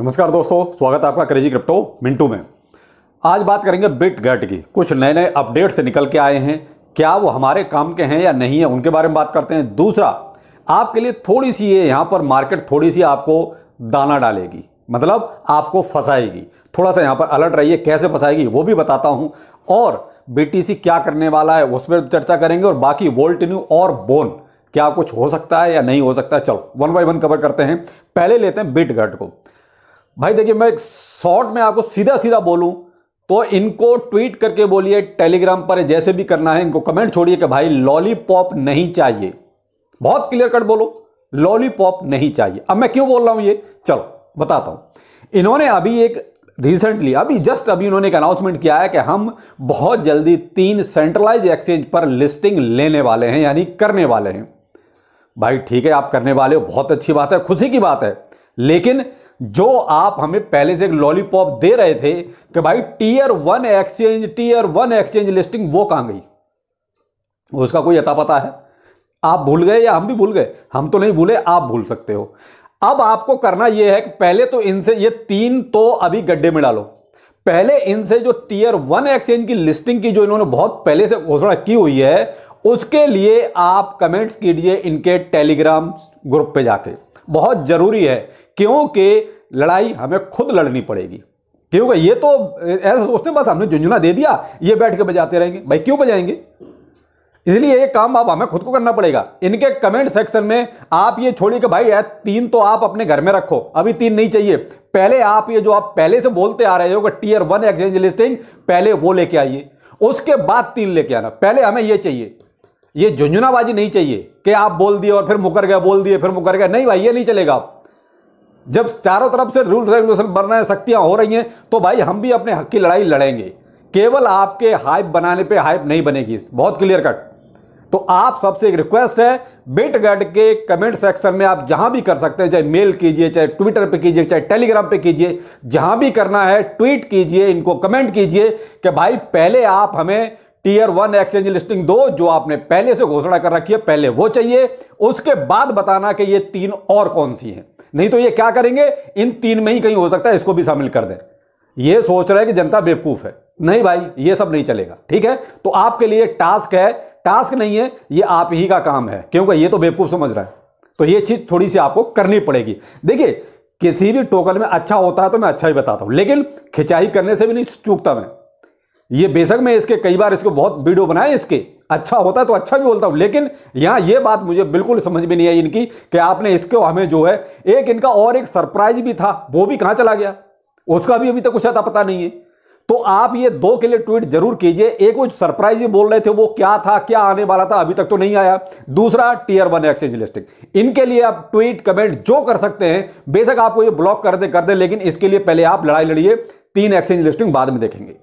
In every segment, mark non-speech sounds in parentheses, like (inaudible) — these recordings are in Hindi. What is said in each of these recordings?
नमस्कार दोस्तों स्वागत है आपका क्रेजी क्रिप्टो मिंटू में आज बात करेंगे बिट गट की कुछ नए नए अपडेट्स निकल के आए हैं क्या वो हमारे काम के हैं या नहीं है उनके बारे में बात करते हैं दूसरा आपके लिए थोड़ी सी ये यहाँ पर मार्केट थोड़ी सी आपको दाना डालेगी मतलब आपको फंसाएगी थोड़ा सा यहाँ पर अलर्ट रहिए कैसे फंसाएगी वो भी बताता हूँ और बी क्या करने वाला है उस पर चर्चा करेंगे और बाकी वोल्टिन्यू और बोन क्या कुछ हो सकता है या नहीं हो सकता है चलो वन बाई वन कवर करते हैं पहले लेते हैं बिट गट को भाई देखिए मैं शॉर्ट में आपको सीधा सीधा बोलूं तो इनको ट्वीट करके बोलिए टेलीग्राम पर जैसे भी करना है इनको कमेंट छोड़िए कि भाई लॉलीपॉप नहीं चाहिए बहुत क्लियर कट बोलो लॉलीपॉप नहीं चाहिए अब मैं क्यों बोल रहा हूं ये चलो बताता हूं इन्होंने अभी एक रिसेंटली अभी जस्ट अभी उन्होंने एक अनाउंसमेंट किया है कि हम बहुत जल्दी तीन सेंट्रलाइज एक्सचेंज पर लिस्टिंग लेने वाले हैं यानी करने वाले हैं भाई ठीक है आप करने वाले हो बहुत अच्छी बात है खुशी की बात है लेकिन जो आप हमें पहले से एक लॉलीपॉप दे रहे थे कि भाई tier one exchange tier one exchange listing वो कहां गई उसका कोई अता पता है आप भूल गए या हम भी भूल गए हम तो नहीं भूले आप भूल सकते हो अब आपको करना यह है कि पहले तो इनसे ये तीन तो अभी गड्ढे में डालो पहले इनसे जो टीयर वन एक्सचेंज की लिस्टिंग की जो इन्होंने बहुत पहले से घोषणा की हुई है उसके लिए आप कमेंट्स कीजिए इनके टेलीग्राम ग्रुप पे जाके बहुत ज़रूरी है क्योंकि लड़ाई हमें खुद लड़नी पड़ेगी क्योंकि ये तो ऐसा सोचते बस हमने झुंझुना दे दिया ये बैठ के बजाते रहेंगे भाई क्यों बजाएंगे इसलिए ये काम आप हमें खुद को करना पड़ेगा इनके कमेंट सेक्शन में आप ये छोड़िए कि भाई यार तीन तो आप अपने घर में रखो अभी तीन नहीं चाहिए पहले आप ये जो आप पहले से बोलते आ रहे हो कि टीयर वन एक्सचेंज लिस्टिंग पहले वो लेके आइए उसके बाद तीन लेके आना पहले हमें ये चाहिए ये झुंझुनाबाजी नहीं चाहिए कि आप बोल दिए और फिर मुकर गए बोल दिए फिर मुकर गए नहीं भाई ये नहीं चलेगा आप जब चारों तरफ से रूल रेगुलेशन बन रहे हैं सख्तियाँ हो रही हैं तो भाई हम भी अपने हक की लड़ाई लड़ेंगे केवल आपके हाइप बनाने पे हाइप नहीं बनेगी बहुत क्लियर कट तो आप सबसे एक रिक्वेस्ट है बेटगढ़ के कमेंट सेक्शन में आप जहां भी कर सकते हैं चाहे मेल कीजिए चाहे ट्विटर पे कीजिए चाहे टेलीग्राम पे कीजिए जहां भी करना है ट्वीट कीजिए इनको कमेंट कीजिए कि भाई पहले आप हमें टीयर वन एक्सचेंज लिस्टिंग दो जो आपने पहले से घोषणा कर रखी है पहले वो चाहिए उसके बाद बताना कि ये तीन और कौन सी हैं नहीं तो ये क्या करेंगे इन तीन में ही कहीं हो सकता है इसको भी शामिल कर दें ये सोच रहा है कि जनता बेवकूफ़ है नहीं भाई ये सब नहीं चलेगा ठीक है तो आपके लिए टास्क है टास्क नहीं है ये आप ही का काम है क्योंकि ये तो बेवकूफ़ समझ रहा है तो ये चीज़ थोड़ी सी आपको करनी पड़ेगी देखिए किसी भी टोकन में अच्छा होता है तो मैं अच्छा ही बताता हूं लेकिन खिंचाई करने से भी नहीं चूकता मैं ये बेशक मैं इसके कई बार इसको बहुत वीडियो बनाए इसके अच्छा होता है तो अच्छा भी बोलता हूं लेकिन यहां ये बात मुझे बिल्कुल समझ में नहीं आई इनकी कि आपने इसको हमें जो है एक इनका और एक सरप्राइज भी था वो भी कहां चला गया उसका भी अभी तक कुछ अता पता नहीं है तो आप ये दो के लिए ट्वीट जरूर कीजिए एक वो सरप्राइज भी बोल रहे थे वो क्या था क्या आने वाला था अभी तक तो नहीं आया दूसरा टीयर वन एक्सचेंज लिस्टिंग इनके लिए आप ट्वीट कमेंट जो कर सकते हैं बेशक आपको ये ब्लॉक कर दे कर दे लेकिन इसके लिए पहले आप लड़ाई लड़िए तीन एक्सचेंज लिस्टिंग बाद में देखेंगे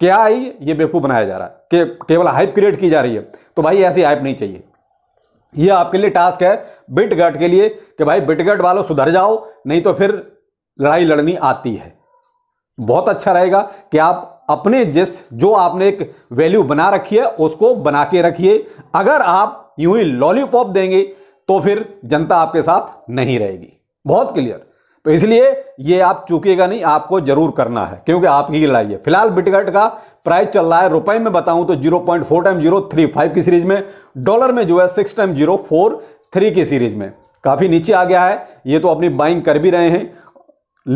क्या आई ये बेवकूफ़ बनाया जा रहा है केवल हाइप क्रिएट की जा रही है तो भाई ऐसी हाइप नहीं चाहिए ये आपके लिए टास्क है बिटगट के लिए कि भाई बिटगट वालों सुधर जाओ नहीं तो फिर लड़ाई लड़नी आती है बहुत अच्छा रहेगा कि आप अपने जिस जो आपने एक वैल्यू बना रखी है उसको बना के रखिए अगर आप यूं ही लॉलीपॉप देंगे तो फिर जनता आपके साथ नहीं रहेगी बहुत क्लियर तो इसलिए ये आप चूकेगा नहीं आपको जरूर करना है क्योंकि आपकी लड़ाई है फिलहाल बिटगट का प्राइस चल रहा है रुपए में बताऊं तो 0.4 टाइम जीरो थ्री फाइव की सीरीज में डॉलर में जो है six time zero four three की सीरीज में काफ़ी नीचे आ गया है ये तो अपनी बाइंग कर भी रहे हैं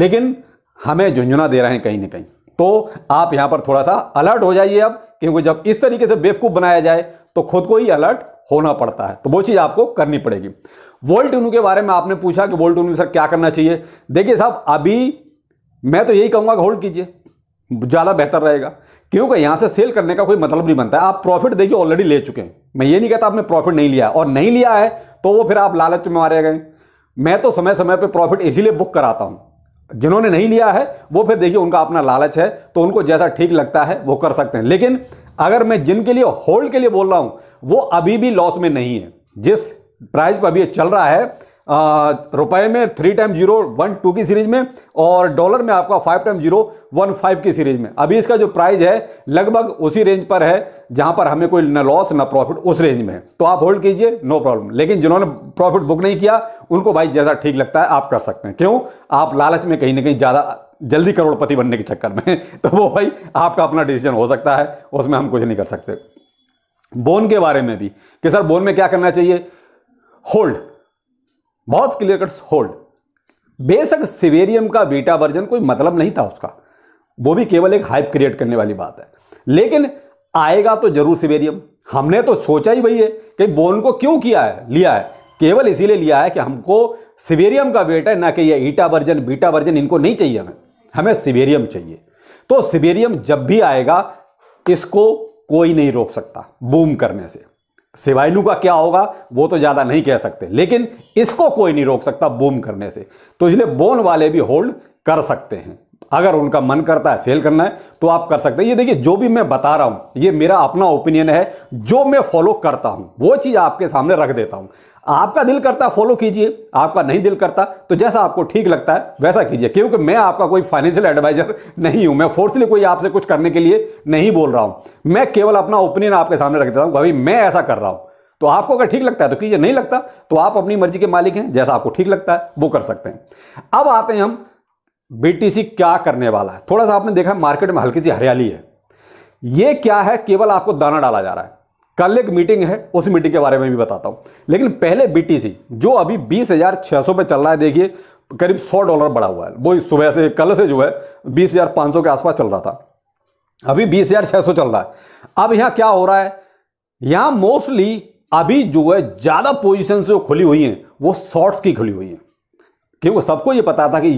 लेकिन हमें झुंझुना दे रहे हैं कहीं ना कहीं तो आप यहां पर थोड़ा सा अलर्ट हो जाइए अब क्योंकि जब इस तरीके से बेवकूफ़ बनाया जाए तो खुद को ही अलर्ट होना पड़ता है तो वो चीज़ आपको करनी पड़ेगी वोल्ट के बारे में आपने पूछा कि वोल्ट ट्यूनिंग सर क्या करना चाहिए देखिए साहब अभी मैं तो यही कहूँगा कि होल्ड कीजिए ज़्यादा बेहतर रहेगा क्योंकि यहां से सेल करने का कोई मतलब नहीं बनता है आप प्रॉफिट देखिए ऑलरेडी ले चुके हैं मैं ये नहीं कहता आपने प्रॉफिट नहीं लिया और नहीं लिया है तो वो फिर आप लालच में मारे गए मैं तो समय समय पर प्रॉफिट इसीलिए बुक कराता हूं जिन्होंने नहीं लिया है वो फिर देखिए उनका अपना लालच है तो उनको जैसा ठीक लगता है वो कर सकते हैं लेकिन अगर मैं जिनके लिए होल्ड के लिए बोल रहा हूं वो अभी भी लॉस में नहीं है जिस प्राइस अभी चल रहा है रुपए में three time zero one two की सीरीज में और डॉलर में आपका five time zero one five की सीरीज में अभी इसका जो प्राइस है लगभग उसी रेंज पर है जहां पर हमें कोई ना लॉस ना प्रॉफिट उस रेंज में है तो आप होल्ड कीजिए नो प्रॉब्लम लेकिन जिन्होंने प्रॉफिट बुक नहीं किया उनको भाई जैसा ठीक लगता है आप कर सकते हैं क्यों आप लालच में कहीं ना कहीं ज़्यादा जल्दी करोड़पति बनने के चक्कर में (laughs) तो वो भाई आपका अपना डिसीजन हो सकता है उसमें हम कुछ नहीं कर सकते बोन के बारे में भी कि सर बोन में क्या करना चाहिए होल्ड बहुत क्लियर कट होल्ड बेशक सिवेरियम का बीटा वर्जन कोई मतलब नहीं था उसका वो भी केवल एक हाइप क्रिएट करने वाली बात है लेकिन आएगा तो जरूर सिवेरियम हमने तो सोचा ही वही है कि बोन को क्यों किया है लिया है केवल इसीलिए लिया है कि हमको सिवेरियम का वेट है ना कि ये ईटा वर्जन बीटा वर्जन इनको नहीं चाहिए हमें हमें सिवेरियम चाहिए तो सिवेरियम जब भी आएगा इसको कोई नहीं रोक सकता बूम करने से सिवायलू का क्या होगा वो तो ज़्यादा नहीं कह सकते लेकिन इसको कोई नहीं रोक सकता बूम करने से तो इसलिए बोन वाले भी होल्ड कर सकते हैं अगर उनका मन करता है सेल करना है तो आप कर सकते हैं ये देखिए जो भी मैं बता रहा हूं ये मेरा अपना ओपिनियन है जो मैं फॉलो करता हूं वो चीज़ आपके सामने रख देता हूं आपका दिल करता है फॉलो कीजिए आपका नहीं दिल करता तो जैसा आपको ठीक लगता है वैसा कीजिए क्योंकि मैं आपका कोई फाइनेंशियल एडवाइजर नहीं हूं मैं फोर्सली कोई आपसे कुछ करने के लिए नहीं बोल रहा हूं मैं केवल अपना ओपिनियन आपके सामने रख देता हूं भाई मैं ऐसा कर रहा हूं तो आपको अगर ठीक लगता है तो कीजिए नहीं लगता तो आप अपनी मर्जी के मालिक हैं जैसा आपको ठीक लगता है वो कर सकते हैं अब आते हैं हम बीटीसी क्या करने वाला है थोड़ा सा आपने देखा मार्केट में हल्की सी हरियाली है ये क्या है केवल आपको दाना डाला जा रहा है कल एक मीटिंग है उस मीटिंग के बारे में भी बताता हूँ लेकिन पहले बीटीसी जो अभी बीस हज़ार छः सौ पे चल रहा है देखिए करीब सौ डॉलर बढ़ा हुआ है वो सुबह से कल से जो है बीस हज़ार पाँच सौ के आसपास चल रहा था अभी बीस हज़ार छः सौ चल रहा है अब यहाँ क्या हो रहा है यहाँ मोस्टली अभी जो है ज़्यादा पोजिशन से जो खुली हुई हैं वो शॉर्ट्स की खुली हुई हैं क्योंकि सबको ये पता था कि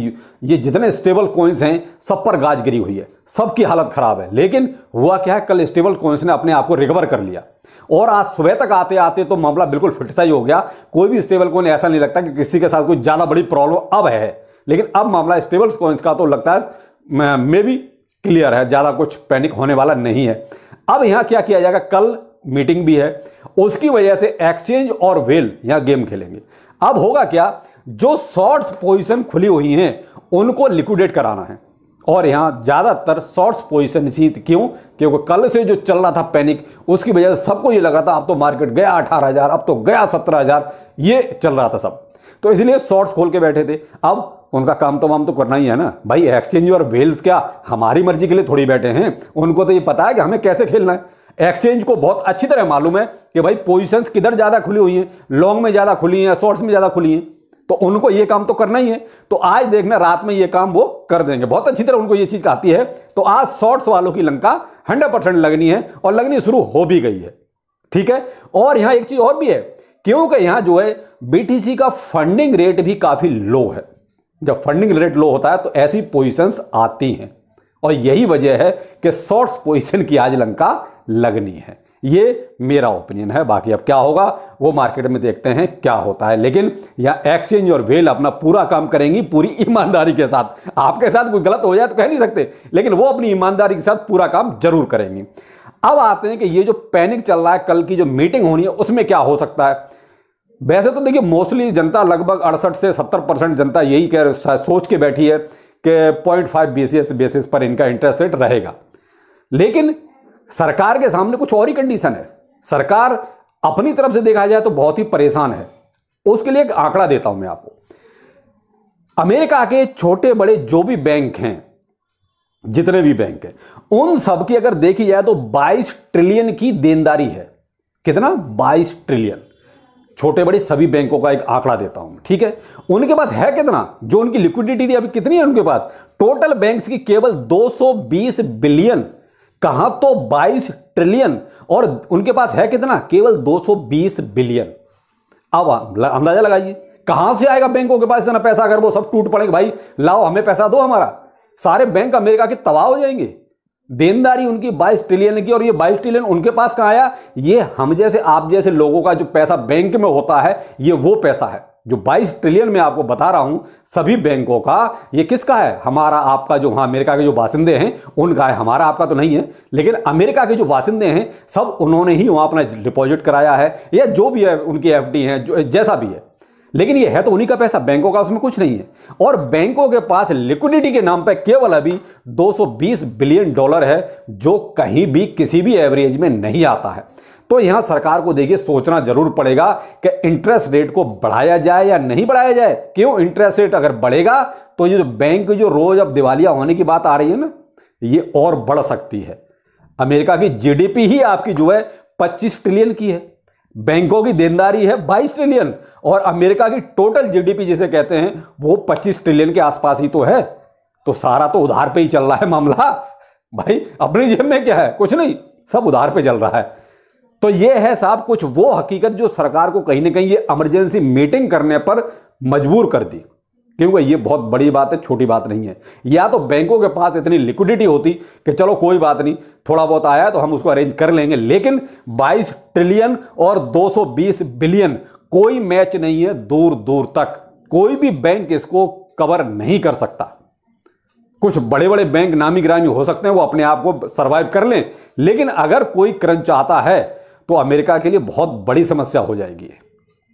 ये जितने स्टेबल कॉइन्स हैं सब पर गाज गिरी हुई है सबकी हालत ख़राब है लेकिन हुआ क्या है कल स्टेबल कॉइन्स ने अपने आप को रिकवर कर लिया और आज सुबह तक आते आते तो मामला बिल्कुल फिटसाई हो गया कोई भी स्टेबल कॉइन ऐसा नहीं लगता कि किसी के साथ कोई ज़्यादा बड़ी प्रॉब्लम अब है लेकिन अब मामला स्टेबल कॉइन्स का तो लगता है मे भी क्लियर है ज़्यादा कुछ पैनिक होने वाला नहीं है अब यहाँ क्या किया जाएगा कल मीटिंग भी है उसकी वजह से एक्सचेंज और वेल यहाँ गेम खेलेंगे अब होगा क्या जो शॉर्ट्स पोजीशन खुली हुई हैं उनको लिक्विडेट कराना है और यहाँ ज़्यादातर शॉर्ट्स पोजीशन थी क्यों क्योंकि कल से जो चल रहा था पैनिक उसकी वजह से सबको ये लगा था अब तो मार्केट गया अठारह हज़ार अब तो गया सत्रह हज़ार ये चल रहा था सब तो इसलिए शॉर्ट्स खोल के बैठे थे अब उनका काम तो वाम तो करना ही है ना भाई एक्सचेंज और वेल्स क्या हमारी मर्जी के लिए थोड़ी बैठे हैं उनको तो ये पता है कि हमें कैसे खेलना है एक्सचेंज को बहुत अच्छी तरह मालूम है कि भाई पोजीशंस किधर ज़्यादा खुली हुई हैं लॉन्ग में ज़्यादा खुली हैं शॉर्ट्स में ज़्यादा खुली हैं तो उनको ये काम तो करना ही है तो आज देखना रात में ये काम वो कर देंगे बहुत अच्छी तरह उनको ये चीज़ आती है तो आज शॉर्ट्स वालों की लंका हंड्रेड परसेंट लगनी है और लगनी शुरू हो भी गई है ठीक है और यहां एक चीज़ और भी है क्योंकि यहां जो है बीटीसी का फंडिंग रेट भी काफ़ी लो है जब फंडिंग रेट लो होता है तो ऐसी पोजिशन आती हैं और यही वजह है कि शॉर्ट्स पोजिशन की आज लंका लगनी है ये मेरा ओपिनियन है बाकी अब क्या होगा वो मार्केट में देखते हैं क्या होता है लेकिन यहाँ एक्सचेंज और वेल अपना पूरा काम करेंगी पूरी ईमानदारी के साथ आपके साथ कोई गलत हो जाए तो कह नहीं सकते लेकिन वो अपनी ईमानदारी के साथ पूरा काम जरूर करेंगी अब आते हैं कि ये जो पैनिक चल रहा है कल की जो मीटिंग होनी है उसमें क्या हो सकता है वैसे तो देखिए मोस्टली जनता लगभग अड़सठ से सत्तर परसेंट जनता यही कह सोच के बैठी है कि पॉइंट फाइव बेसिस बेसिस पर इनका इंटरेस्ट रेट रहेगा लेकिन सरकार के सामने कुछ और ही कंडीशन है सरकार अपनी तरफ से देखा जाए तो बहुत ही परेशान है उसके लिए एक आंकड़ा देता हूं मैं आपको अमेरिका के छोटे बड़े जो भी बैंक हैं जितने भी बैंक हैं उन सब की अगर देखी जाए तो 22 ट्रिलियन की देनदारी है कितना 22 ट्रिलियन छोटे बड़े सभी बैंकों का एक आंकड़ा देता हूं ठीक है उनके पास है कितना जो उनकी लिक्विडिटी अभी कितनी है उनके पास टोटल बैंक्स की केवल 220 बिलियन कहां तो 22 ट्रिलियन और उनके पास है कितना केवल 220 बिलियन अब अंदाजा लगाइए कहां से आएगा बैंकों के पास इतना पैसा अगर वो सब टूट पड़ेगा भाई लाओ हमें पैसा दो हमारा सारे बैंक अमेरिका के तबाह हो जाएंगे देनदारी उनकी 22 ट्रिलियन की और ये 22 ट्रिलियन उनके पास कहाँ आया ये हम जैसे आप जैसे लोगों का जो पैसा बैंक में होता है ये वो पैसा है जो 22 ट्रिलियन में आपको बता रहा हूं सभी बैंकों का ये किसका है हमारा आपका जो वहां अमेरिका के जो बासिंदे हैं उनका है हमारा आपका तो नहीं है लेकिन अमेरिका के जो बासिंदे हैं सब उन्होंने ही वहां अपना डिपॉजिट कराया है या जो भी है उनकी एफ है जैसा भी है लेकिन ये है तो उन्हीं का पैसा बैंकों का उसमें कुछ नहीं है और बैंकों के पास लिक्विडिटी के नाम पर केवल अभी 220 बिलियन डॉलर है जो कहीं भी किसी भी एवरेज में नहीं आता है तो यहां सरकार को देखिए सोचना जरूर पड़ेगा कि इंटरेस्ट रेट को बढ़ाया जाए या नहीं बढ़ाया जाए क्यों इंटरेस्ट रेट अगर बढ़ेगा तो ये जो बैंक जो रोज अब दिवालिया होने की बात आ रही है ना ये और बढ़ सकती है अमेरिका की जीडीपी ही आपकी जो है पच्चीस ट्रिलियन की है बैंकों की देनदारी है बाईस ट्रिलियन और अमेरिका की टोटल जीडीपी जिसे कहते हैं वो पच्चीस ट्रिलियन के आसपास ही तो है तो सारा तो उधार पे ही चल रहा है मामला भाई अपनी जेब में क्या है कुछ नहीं सब उधार पे चल रहा है तो ये है साहब कुछ वो हकीकत जो सरकार को कहीं ना कहीं ये इमरजेंसी मीटिंग करने पर मजबूर कर दी क्योंकि ये बहुत बड़ी बात है छोटी बात नहीं है या तो बैंकों के पास इतनी लिक्विडिटी होती कि चलो कोई बात नहीं थोड़ा बहुत आया तो हम उसको अरेंज कर लेंगे लेकिन 22 ट्रिलियन और 220 बिलियन कोई मैच नहीं है दूर दूर तक कोई भी बैंक इसको कवर नहीं कर सकता कुछ बड़े बड़े बैंक नामी ग्रामी हो सकते हैं वो अपने आप को सर्वाइव कर लें लेकिन अगर कोई क्रंच आता है तो अमेरिका के लिए बहुत बड़ी समस्या हो जाएगी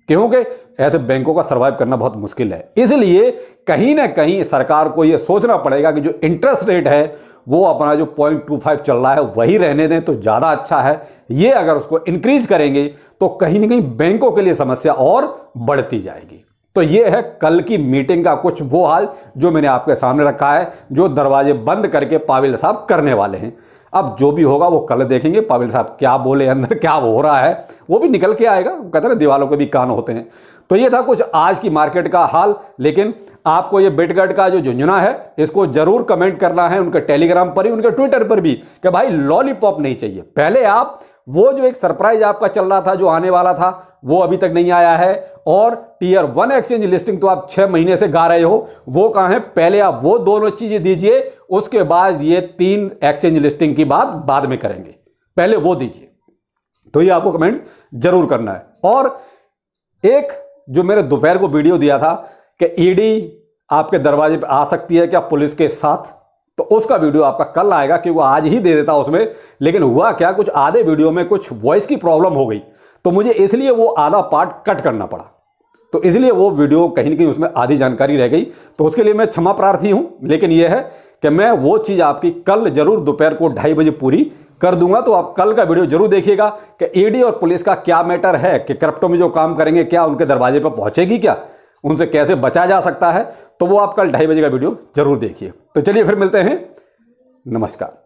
क्योंकि ऐसे बैंकों का सर्वाइव करना बहुत मुश्किल है इसलिए कहीं ना कहीं सरकार को यह सोचना पड़ेगा कि जो इंटरेस्ट रेट है वो अपना जो पॉइंट टू फाइव चल रहा है वही रहने दें तो ज़्यादा अच्छा है ये अगर उसको इंक्रीज करेंगे तो कहीं ना कहीं बैंकों के लिए समस्या और बढ़ती जाएगी तो ये है कल की मीटिंग का कुछ वो हाल जो मैंने आपके सामने रखा है जो दरवाजे बंद करके पाविल साहब करने वाले हैं अब जो भी होगा वो कल देखेंगे पावेल साहब क्या बोले अंदर क्या हो रहा है वो भी निकल के आएगा कहते ना दीवालों के भी कान होते हैं तो ये था कुछ आज की मार्केट का हाल लेकिन आपको ये बिटगट का जो झुंझुना है इसको जरूर कमेंट करना है उनके टेलीग्राम पर ही उनके ट्विटर पर भी कि भाई लॉलीपॉप नहीं चाहिए पहले आप वो जो एक सरप्राइज आपका चल रहा था जो आने वाला था वो अभी तक नहीं आया है और टीयर वन एक्सचेंज लिस्टिंग तो आप छह महीने से गा रहे हो वो कहा है पहले आप वो दोनों चीजें दीजिए उसके बाद ये तीन एक्सचेंज लिस्टिंग की बात बाद में करेंगे पहले वो दीजिए तो ये आपको कमेंट जरूर करना है और एक जो मेरे दोपहर को वीडियो दिया था कि ईडी e आपके दरवाजे पर आ सकती है क्या पुलिस के साथ तो उसका वीडियो आपका कल आएगा क्योंकि आज ही दे देता उसमें लेकिन हुआ क्या कुछ आधे वीडियो में कुछ वॉइस की प्रॉब्लम हो गई तो मुझे इसलिए वो आधा पार्ट कट करना पड़ा तो इसलिए वो वीडियो कहीं ना कहीं उसमें आधी जानकारी रह गई तो उसके लिए मैं क्षमा प्रार्थी हूं लेकिन यह है कि मैं वो चीज़ आपकी कल जरूर दोपहर को ढाई बजे पूरी कर दूंगा तो आप कल का वीडियो जरूर देखिएगा कि ईडी e और पुलिस का क्या मैटर है कि क्रिप्टो में जो काम करेंगे क्या उनके दरवाजे पर पहुंचेगी क्या उनसे कैसे बचा जा सकता है तो वो आप कल ढाई बजे का वीडियो जरूर देखिए तो चलिए फिर मिलते हैं नमस्कार